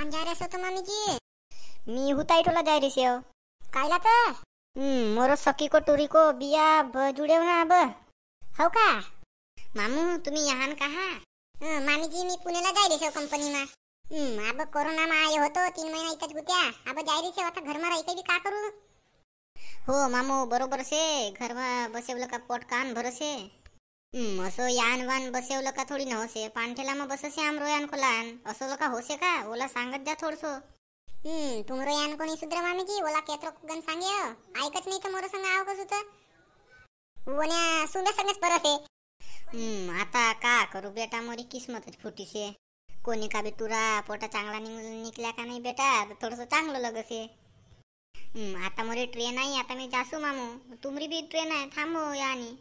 काम जा रहे तो जी मी हुताई टोला जाय रे हो कायला तो हम्म मोरो सकी को टुरी को बिया जुड़े हो ना अब हो का मामू तुम्ही यहान कहा मामी जी मी पुण्याला जाय रे कंपनी मा अब कोरोना मा आयो होतो तीन महिना इथंच गुत्या अब जाय रे सेव आता घर मा राहते बी का करू हो मामू बरोबर से घर मा बसेवलं का पोट कान भरसे असं यान वान बसेवलं का थोडी न होसे पांठेला मग बससे आमरो यान कोलान असं का होसे का ओला सांगत जा थोडसो हम्म तुमरो यान कोणी सुद्र की ओला केत्रो गन सांगे हो. ऐकत नाही तर मोर संग आव कसू तर वन्या सुंदर संगच परत आहे हम्म आता का करू बेटा मोरी किस्मतच फुटीसे कोणी का बी तुरा पोटा चांगला निघल्या का नाही बेटा तर थोडंसं चांगलं लगसे आता मोरी ट्रेन आहे आता मी जासू मामू तुमरी बी ट्रेन आहे थांबो यानी